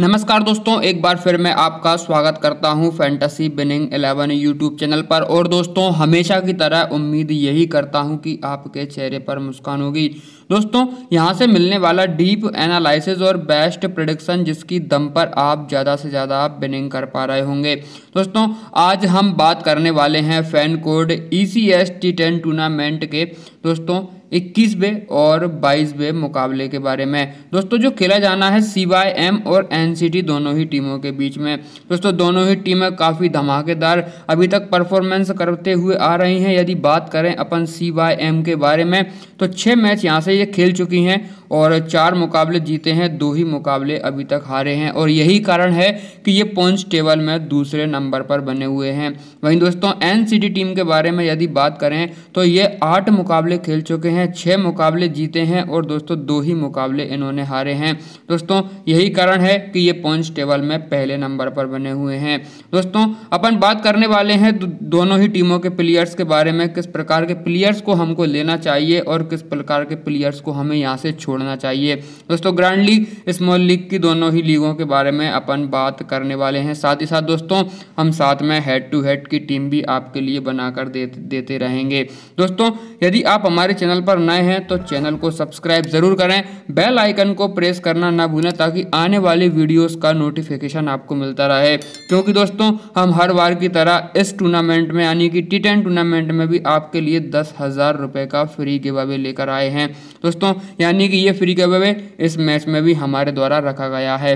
नमस्कार दोस्तों एक बार फिर मैं आपका स्वागत करता हूं fantasy winning eleven YouTube channel पर और दोस्तों हमेशा की तरह उम्मीद यही करता हूं कि आपके चेहरे पर मुस्कान होगी दोस्तों यहाँ से मिलने वाला डीप एनालिसिस और बेस्ट प्रोडिक्शन जिसकी दम पर आप ज़्यादा से ज़्यादा आप बिनिंग कर पा रहे होंगे दोस्तों आज हम बात करने वाले हैं FanCode E C S T ten tournament के दोस्तों इक्कीसवें और बाईसवें मुकाबले के बारे में दोस्तों जो खेला जाना है सी वाई एम और एन सी टी दोनों ही टीमों के बीच में दोस्तों दोनों ही टीमें काफ़ी धमाकेदार अभी तक परफॉर्मेंस करते हुए आ रही हैं यदि बात करें अपन सी वाई एम के बारे में तो छः मैच यहाँ से मुकाबले ये खेल चुकी हैं और चार मुकाबले जीते हैं दो ही मुकाबले अभी तक हारे हैं और यही कारण है कि ये पॉइंट्स टेबल में दूसरे नंबर पर बने हुए हैं वहीं दोस्तों एन टीम के बारे में यदि बात करें तो ये आठ मुकाबले खेल चुके हैं छः मुकाबले जीते हैं और दोस्तों दो ही मुकाबले इन्होंने हारे हैं दोस्तों यही कारण है कि ये पॉइंट्स टेबल में पहले नंबर पर बने हुए हैं दोस्तों अपन बात करने वाले हैं दोनों ही टीमों के प्लेयर्स के बारे में किस प्रकार के प्लेयर्स को हमको लेना चाहिए और किस प्रकार के प्लेयर्स प्लेयर्स को हमें यहाँ से छोड़ना चाहिए दोस्तों ग्रैंड लीग स्मॉल लीग की दोनों ही लीगों के बारे में अपन बात करने वाले हैं साथ ही साथ दोस्तों हम साथ में हेड टू हेड की टीम भी आपके लिए बनाकर दे, देते रहेंगे दोस्तों यदि आप हमारे चैनल पर नए हैं तो चैनल को सब्सक्राइब जरूर करें बेल आइकन को प्रेस करना ना भूलें ताकि आने वाली वीडियोज़ का नोटिफिकेशन आपको मिलता रहे क्योंकि दोस्तों हम हर बार की तरह इस टूर्नामेंट में यानी कि टी टूर्नामेंट में भी आपके लिए दस हज़ार रुपये का फ्री गिव लेकर आए हैं दोस्तों यानी कि ये फ्री कवे वे इस मैच में भी हमारे द्वारा रखा गया है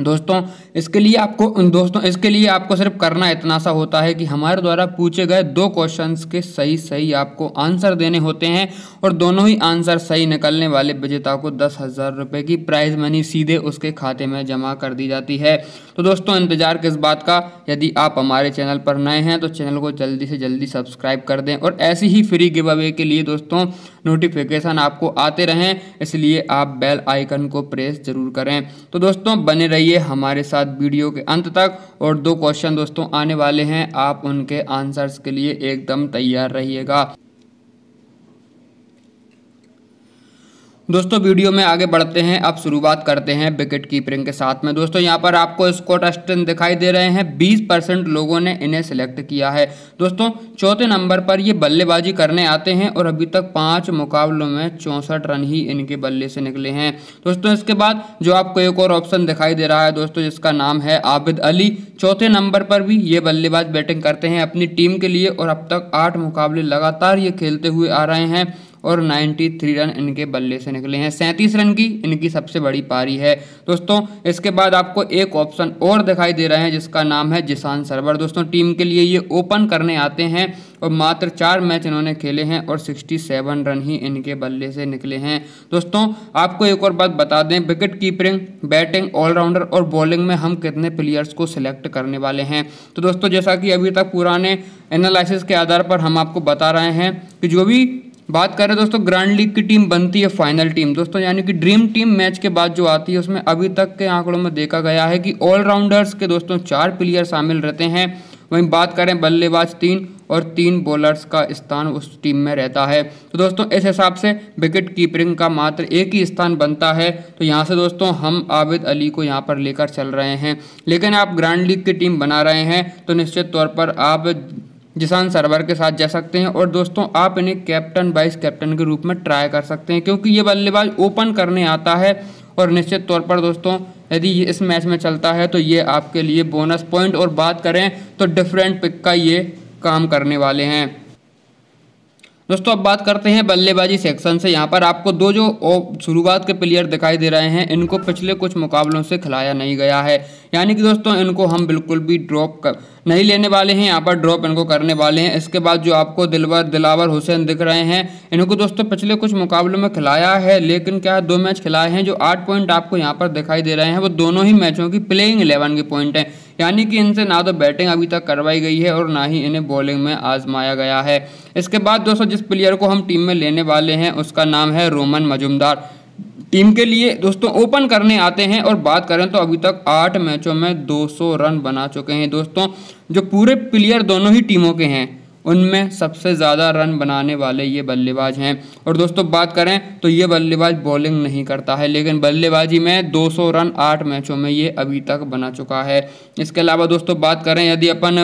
दोस्तों इसके लिए आपको दोस्तों इसके लिए आपको सिर्फ करना इतना सा होता है कि हमारे द्वारा पूछे गए दो क्वेश्चंस के सही सही आपको आंसर देने होते हैं और दोनों ही आंसर सही निकलने वाले विजेता को दस हज़ार रुपये की प्राइज़ मनी सीधे उसके खाते में जमा कर दी जाती है तो दोस्तों इंतज़ार किस बात का यदि आप हमारे चैनल पर नए हैं तो चैनल को जल्दी से जल्दी सब्सक्राइब कर दें और ऐसी ही फ्री गिव अवे के लिए दोस्तों नोटिफिकेशन आपको आते रहें इसलिए आप बेल आइकन को प्रेस जरूर करें तो दोस्तों बने रहिए हमारे साथ वीडियो के अंत तक और दो क्वेश्चन दोस्तों आने वाले हैं आप उनके आंसर्स के लिए एकदम तैयार रहिएगा दोस्तों वीडियो में आगे बढ़ते हैं अब शुरुआत करते हैं विकेट कीपरिंग के साथ में दोस्तों यहाँ पर आपको स्कॉट अस्टन दिखाई दे रहे हैं 20 परसेंट लोगों ने इन्हें सिलेक्ट किया है दोस्तों चौथे नंबर पर ये बल्लेबाजी करने आते हैं और अभी तक पाँच मुकाबलों में चौंसठ रन ही इनके बल्ले से निकले हैं दोस्तों इसके बाद जो आपको एक और ऑप्शन दिखाई दे रहा है दोस्तों जिसका नाम है आबिद अली चौथे नंबर पर भी ये बल्लेबाज बैटिंग करते हैं अपनी टीम के लिए और अब तक आठ मुकाबले लगातार ये खेलते हुए आ रहे हैं और 93 रन इनके बल्ले से निकले हैं सैंतीस रन की इनकी सबसे बड़ी पारी है दोस्तों इसके बाद आपको एक ऑप्शन और दिखाई दे रहा है जिसका नाम है जिसान सरवर दोस्तों टीम के लिए ये ओपन करने आते हैं और मात्र चार मैच इन्होंने खेले हैं और 67 रन ही इनके बल्ले से निकले हैं दोस्तों आपको एक और बात बता दें विकेट कीपरिंग बैटिंग ऑलराउंडर और बॉलिंग में हम कितने प्लेयर्स को सिलेक्ट करने वाले हैं तो दोस्तों जैसा कि अभी तक पुराने एनालिसिस के आधार पर हम आपको बता रहे हैं कि जो भी बात करें दोस्तों ग्रैंड लीग की टीम बनती है फाइनल टीम दोस्तों यानी कि ड्रीम टीम मैच के बाद जो आती है उसमें अभी तक के आंकड़ों में देखा गया है कि ऑलराउंडर्स के दोस्तों चार प्लेयर शामिल रहते हैं वहीं बात करें बल्लेबाज तीन और तीन बॉलर्स का स्थान उस टीम में रहता है तो दोस्तों इस हिसाब से विकेट कीपरिंग का मात्र एक ही स्थान बनता है तो यहाँ से दोस्तों हम आबिद अली को यहाँ पर लेकर चल रहे हैं लेकिन आप ग्रैंड लीग की टीम बना रहे हैं तो निश्चित तौर पर आप जिसान सर्वर के साथ जा सकते हैं और दोस्तों आप इन्हें कैप्टन वाइस कैप्टन के रूप में ट्राई कर सकते हैं क्योंकि ये बल्लेबाज ओपन करने आता है और निश्चित तौर पर दोस्तों यदि इस मैच में चलता है तो ये आपके लिए बोनस पॉइंट और बात करें तो डिफरेंट पिक का ये काम करने वाले हैं दोस्तों अब बात करते हैं बल्लेबाजी सेक्शन से यहाँ पर आपको दो जो शुरुआत के प्लेयर दिखाई दे रहे हैं इनको पिछले कुछ मुकाबलों से खिलाया नहीं गया है यानी कि दोस्तों इनको हम बिल्कुल भी ड्रॉप कर नहीं लेने वाले हैं यहाँ पर ड्रॉप इनको करने वाले हैं इसके बाद जो आपको दिलवर दिलावर हुसैन दिख रहे हैं इनको दोस्तों पिछले कुछ मुकाबलों में खिलाया है लेकिन क्या है दो मैच खिलाए हैं जो आठ पॉइंट आपको यहाँ पर दिखाई दे रहे हैं वो दोनों ही मैचों की प्लेइंग इलेवन के पॉइंट हैं यानी कि इनसे ना तो बैटिंग अभी तक करवाई गई है और ना ही इन्हें बॉलिंग में आजमाया गया है इसके बाद दोस्तों जिस प्लेयर को हम टीम में लेने वाले हैं उसका नाम है रोमन मजुमदार टीम के लिए दोस्तों ओपन करने आते हैं और बात करें तो अभी तक आठ मैचों में 200 रन बना चुके हैं दोस्तों जो पूरे प्लेयर दोनों ही टीमों के हैं उनमें सबसे ज़्यादा रन बनाने वाले ये बल्लेबाज हैं और दोस्तों बात करें तो ये बल्लेबाज बॉलिंग नहीं करता है लेकिन बल्लेबाजी में 200 रन आठ मैचों में ये अभी तक बना चुका है इसके अलावा दोस्तों बात करें यदि अपन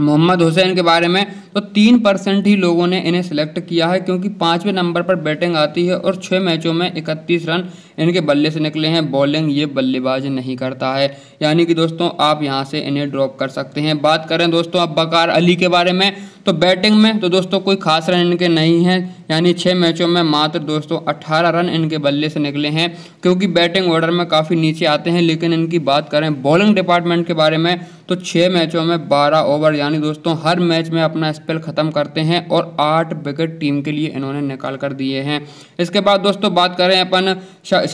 मोहम्मद हुसैन के बारे में तो तीन परसेंट ही लोगों ने इन्हें सेलेक्ट किया है क्योंकि पाँचवें नंबर पर बैटिंग आती है और छः मैचों में इकतीस रन इनके बल्ले से निकले हैं बॉलिंग ये बल्लेबाज नहीं करता है यानी कि दोस्तों आप यहाँ से इन्हें ड्रॉप कर सकते हैं बात करें दोस्तों अब बकार अली के बारे में तो बैटिंग में तो दोस्तों कोई खास रन इनके नहीं हैं यानी छः मैचों में मात्र दोस्तों अट्ठारह रन इनके बल्ले से निकले हैं क्योंकि बैटिंग ऑर्डर में काफ़ी नीचे आते हैं लेकिन इनकी बात करें बॉलिंग डिपार्टमेंट के बारे में तो छः मैचों में बारह ओवर यानी दोस्तों हर मैच में अपना स्पेल ख़त्म करते हैं और आठ विकेट टीम के लिए इन्होंने निकाल कर दिए हैं इसके बाद दोस्तों बात करें अपन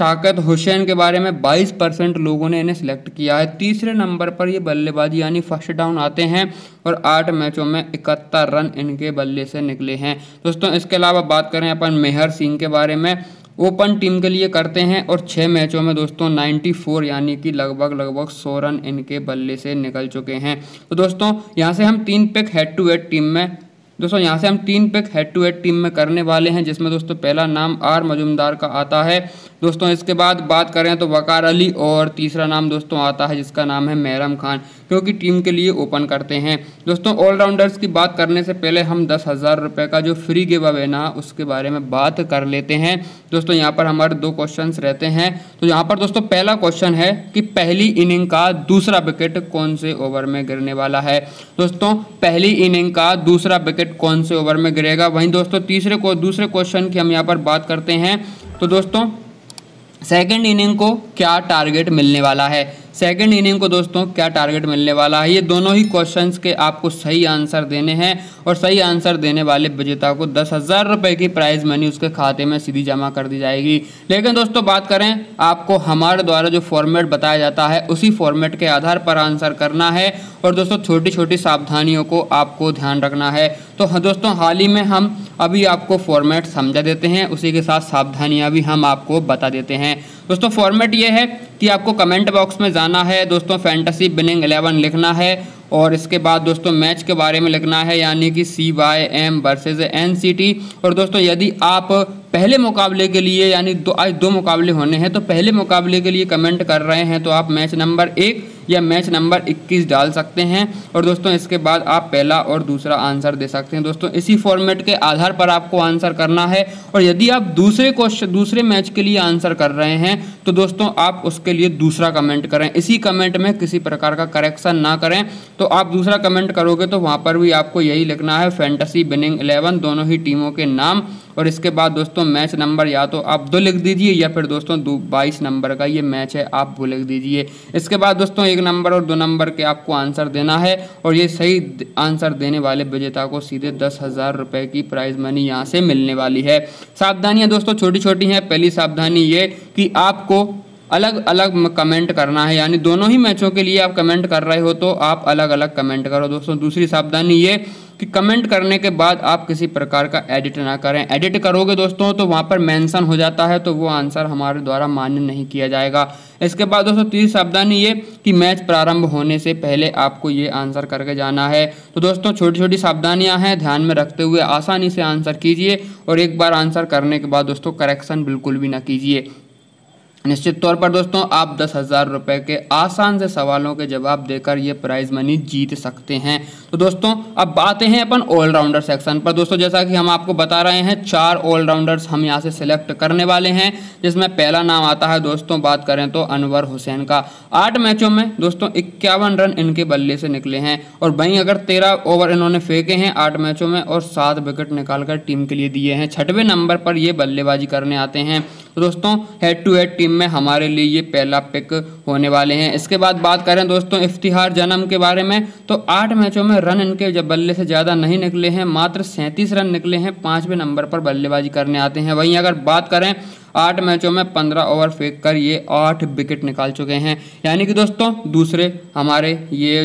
शाकत हुसैन के बारे में बाईस परसेंट लोगों ने इन्हें सेलेक्ट किया है तीसरे नंबर पर ये बल्लेबाजी यानी फर्स्ट डाउन आते हैं और आठ मैचों में इकहत्तर रन इनके बल्ले से निकले हैं दोस्तों इसके अलावा बात करें अपन मेहर सिंह के बारे में ओपन टीम के लिए करते हैं और छः मैचों में दोस्तों 94 यानी कि लगभग लगभग सौ रन इनके बल्ले से निकल चुके हैं तो दोस्तों यहाँ से हम तीन pick head to head team में दोस्तों यहाँ से हम तीन pick head to head team में करने वाले हैं जिसमें दोस्तों पहला नाम आर मजुमदार का आता है दोस्तों इसके बाद बात करें तो वकार अली और तीसरा नाम दोस्तों आता है जिसका नाम है मैरम खान क्योंकि टीम के लिए ओपन करते हैं दोस्तों ऑलराउंडर्स की बात करने से पहले हम दस हज़ार रुपये का जो फ्री गिव अवे ना उसके बारे में बात कर लेते हैं दोस्तों यहाँ पर हमारे दो क्वेश्चन रहते हैं तो यहाँ पर दोस्तों पहला क्वेश्चन है कि पहली इनिंग का दूसरा विकेट कौन से ओवर में गिरने वाला है दोस्तों पहली इनिंग का दूसरा विकेट कौन से ओवर में गिरेगा वहीं दोस्तों तीसरे को दूसरे क्वेश्चन की हम यहाँ पर बात करते हैं तो दोस्तों सेकेंड इनिंग को क्या टारगेट मिलने वाला है सेकेंड इनिंग को दोस्तों क्या टारगेट मिलने वाला है ये दोनों ही क्वेश्चन के आपको सही आंसर देने हैं और सही आंसर देने वाले विजेता को दस हज़ार रुपये की प्राइज मनी उसके खाते में सीधी जमा कर दी जाएगी लेकिन दोस्तों बात करें आपको हमारे द्वारा जो फॉर्मेट बताया जाता है उसी फॉर्मेट के आधार पर आंसर करना है और दोस्तों छोटी छोटी सावधानियों को आपको ध्यान रखना है तो हाँ दोस्तों हाल ही में हम अभी आपको फॉर्मेट समझा देते हैं उसी के साथ सावधानियाँ भी हम आपको बता देते हैं दोस्तों फॉर्मेट ये है कि आपको कमेंट बॉक्स में जाना है दोस्तों फैंटसी बिनिंग एलेवन लिखना है और इसके बाद दोस्तों मैच के बारे में लिखना है यानी कि C Y M versus N C T और दोस्तों यदि आप पहले मुकाबले के लिए यानी दो आज दो मुकाबले होने हैं तो पहले मुकाबले के लिए कमेंट कर रहे हैं तो आप मैच नंबर एक या मैच नंबर 21 डाल सकते हैं और दोस्तों इसके बाद आप पहला और दूसरा आंसर दे सकते हैं दोस्तों इसी फॉर्मेट के आधार पर आपको आंसर करना है और यदि आप दूसरे क्वेश्चन दूसरे मैच के लिए आंसर कर रहे हैं तो दोस्तों आप उसके लिए दूसरा कमेंट करें इसी कमेंट में किसी प्रकार का करेक्शन ना करें तो आप दूसरा कमेंट करोगे तो वहाँ पर भी आपको यही लिखना है फैंटसी बिनिंग इलेवन दोनों ही टीमों के नाम और इसके बाद दोस्तों मैच नंबर या तो आप दो लिख दीजिए या फिर दोस्तों दो बाईस नंबर का ये मैच है आप वो लिख दीजिए इसके बाद दोस्तों एक नंबर और दो नंबर के आपको आंसर देना है और ये सही आंसर देने वाले विजेता को सीधे दस हज़ार रुपये की प्राइज मनी यहाँ से मिलने वाली है सावधानियाँ दोस्तों छोटी छोटी हैं पहली सावधानी ये कि आपको अलग अलग कमेंट करना है यानी दोनों ही मैचों के लिए आप कमेंट कर रहे हो तो आप अलग अलग कमेंट करो दोस्तों दूसरी सावधानी ये कि कमेंट करने के बाद आप किसी प्रकार का एडिट ना करें एडिट करोगे दोस्तों तो वहाँ पर मेंशन हो जाता है तो वो आंसर हमारे द्वारा मान्य नहीं किया जाएगा इसके बाद दोस्तों तीसरी सावधानी ये कि मैच प्रारंभ होने से पहले आपको ये आंसर करके जाना है तो दोस्तों छोटी छोटी सावधानियाँ हैं ध्यान में रखते हुए आसानी से आंसर कीजिए और एक बार आंसर करने के बाद दोस्तों करेक्शन बिल्कुल भी ना कीजिए निश्चित तौर पर दोस्तों आप दस हज़ार रुपये के आसान से सवालों के जवाब देकर ये प्राइज़ मनी जीत सकते हैं तो दोस्तों अब आते हैं अपन ऑलराउंडर सेक्शन पर दोस्तों जैसा कि हम आपको बता रहे हैं चार ऑलराउंडर्स हम यहाँ से सिलेक्ट करने वाले हैं जिसमें पहला नाम आता है दोस्तों बात करें तो अनवर हुसैन का आठ मैचों में दोस्तों इक्यावन रन इनके बल्ले से निकले हैं और वहीं अगर तेरह ओवर इन्होंने फेंके हैं आठ मैचों में और सात विकेट निकालकर टीम के लिए दिए हैं छठवें नंबर पर ये बल्लेबाजी करने आते हैं तो दोस्तों हेड टू हेड टीम में हमारे लिए ये पहला पिक होने वाले हैं इसके बाद बात करें दोस्तों इफ्तिहार जन्म के बारे में तो आठ मैचों में रन इनके जब बल्ले से ज़्यादा नहीं निकले हैं मात्र सैंतीस रन निकले हैं पाँचवें नंबर पर बल्लेबाजी करने आते हैं वहीं अगर बात करें आठ मैचों में पंद्रह ओवर फेंक कर ये आठ विकेट निकाल चुके हैं यानी कि दोस्तों दूसरे हमारे ये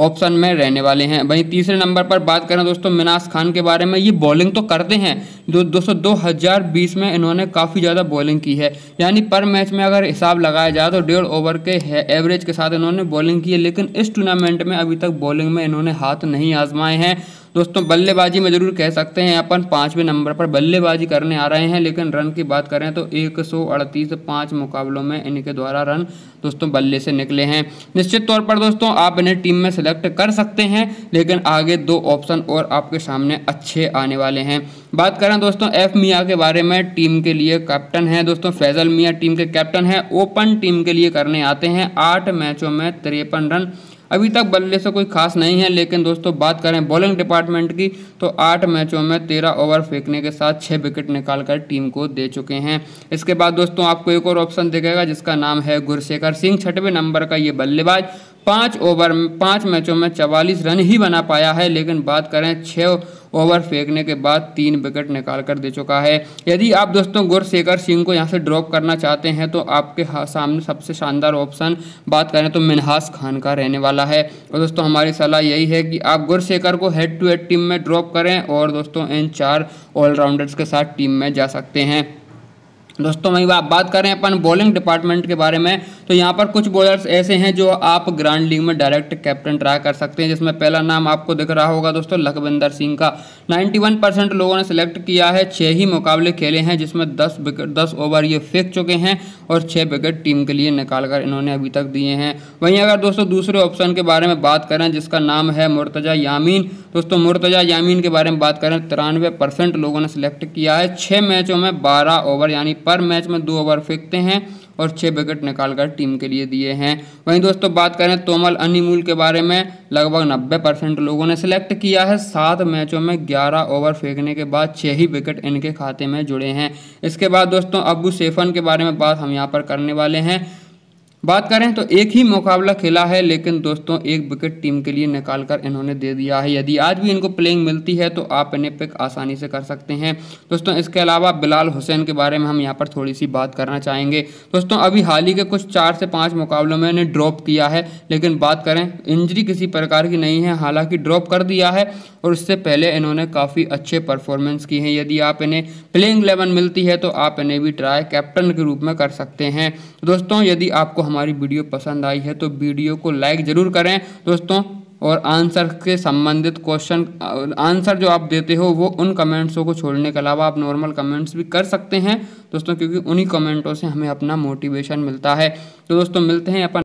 ऑप्शन में रहने वाले हैं वहीं तीसरे नंबर पर बात करें दोस्तों मिनास खान के बारे में ये बॉलिंग तो करते हैं दो दोस्तों 2020 में इन्होंने काफ़ी ज़्यादा बॉलिंग की है यानी पर मैच में अगर हिसाब लगाया जाए तो डेढ़ ओवर के एवरेज के साथ इन्होंने बॉलिंग की है लेकिन इस टूर्नामेंट में अभी तक बॉलिंग में इन्होंने हाथ नहीं आजमाए हैं दोस्तों बल्लेबाजी में ज़रूर कह सकते हैं अपन पाँचवें नंबर पर बल्लेबाजी करने आ रहे हैं लेकिन रन की बात करें तो एक सौ अड़तीस पाँच मुकाबलों में इनके द्वारा रन दोस्तों बल्ले से निकले हैं निश्चित तौर पर दोस्तों आप इन्हें टीम में सेलेक्ट कर सकते हैं लेकिन आगे दो ऑप्शन और आपके सामने अच्छे आने वाले हैं बात करें दोस्तों एफ मियाँ के बारे में टीम के लिए कैप्टन है दोस्तों फैजल मियाँ टीम के कैप्टन हैं ओपन टीम के लिए करने आते हैं आठ मैचों में तिरपन रन अभी तक बल्ले से कोई खास नहीं है लेकिन दोस्तों बात करें बॉलिंग डिपार्टमेंट की तो आठ मैचों में तेरह ओवर फेंकने के साथ छः विकेट निकालकर टीम को दे चुके हैं इसके बाद दोस्तों आपको एक और ऑप्शन दिखेगा जिसका नाम है गुरशेखर सिंह छठवें नंबर का ये बल्लेबाज पाँच ओवर पाँच मैचों में चवालीस रन ही बना पाया है लेकिन बात करें छः ओवर फेंकने के बाद तीन विकेट निकाल कर दे चुका है यदि आप दोस्तों गुरशेखर सिंह को यहाँ से ड्रॉप करना चाहते हैं तो आपके सामने सबसे शानदार ऑप्शन बात करें तो मिनहास खान का रहने वाला है और तो दोस्तों हमारी सलाह यही है कि आप गुरशेखर को हेड टू हेड टीम में ड्रॉप करें और दोस्तों इन चार ऑलराउंडर्स के साथ टीम में जा सकते हैं दोस्तों वहीं आप बात करें अपन बॉलिंग डिपार्टमेंट के बारे में तो यहाँ पर कुछ बॉलर्स ऐसे हैं जो आप ग्रांड लीग में डायरेक्ट कैप्टन ट्राई कर सकते हैं जिसमें पहला नाम आपको दिख रहा होगा दोस्तों लखविंदर सिंह का 91 परसेंट लोगों ने सिलेक्ट किया है छः ही मुकाबले खेले हैं जिसमें दस विकेट दस ओवर ये फेंक चुके हैं और छः विकेट टीम के लिए निकाल कर इन्होंने अभी तक दिए हैं वहीं अगर दोस्तों दूसरे ऑप्शन के बारे में बात करें जिसका नाम है मुर्तजा यामीन दोस्तों मुर्तजा यामीन के बारे में बात करें तिरानवे लोगों ने सिलेक्ट किया है छः मैचों में बारह ओवर यानी पर मैच में दो ओवर फेंकते हैं और छः विकेट निकालकर टीम के लिए दिए हैं वहीं दोस्तों बात करें तोमल अनिमूल के बारे में लगभग 90 परसेंट लोगों ने सिलेक्ट किया है सात मैचों में 11 ओवर फेंकने के बाद छः ही विकेट इनके खाते में जुड़े हैं इसके बाद दोस्तों अबू सेफन के बारे में बात हम यहाँ पर करने वाले हैं बात करें तो एक ही मुकाबला खेला है लेकिन दोस्तों एक विकेट टीम के लिए निकाल कर इन्होंने दे दिया है यदि आज भी इनको प्लेइंग मिलती है तो आप इन्हें पिक आसानी से कर सकते हैं दोस्तों इसके अलावा बिलाल हुसैन के बारे में हम यहाँ पर थोड़ी सी बात करना चाहेंगे दोस्तों अभी हाल ही के कुछ चार से पाँच मुकाबलों में इन्हें ड्रॉप किया है लेकिन बात करें इंजरी किसी प्रकार की नहीं है हालाँकि ड्रॉप कर दिया है और उससे पहले इन्होंने काफ़ी अच्छे परफॉर्मेंस किए हैं यदि आप इन्हें प्लेइंग इलेवन मिलती है तो आप इन्हें भी ट्राई कैप्टन के रूप में कर सकते हैं तो दोस्तों यदि आपको हमारी वीडियो पसंद आई है तो वीडियो को लाइक ज़रूर करें दोस्तों और आंसर के संबंधित क्वेश्चन आंसर जो आप देते हो वो उन कमेंट्सों को छोड़ने के अलावा आप नॉर्मल कमेंट्स भी कर सकते हैं दोस्तों क्योंकि उन्हीं कमेंटों से हमें अपना मोटिवेशन मिलता है तो दोस्तों मिलते हैं अपन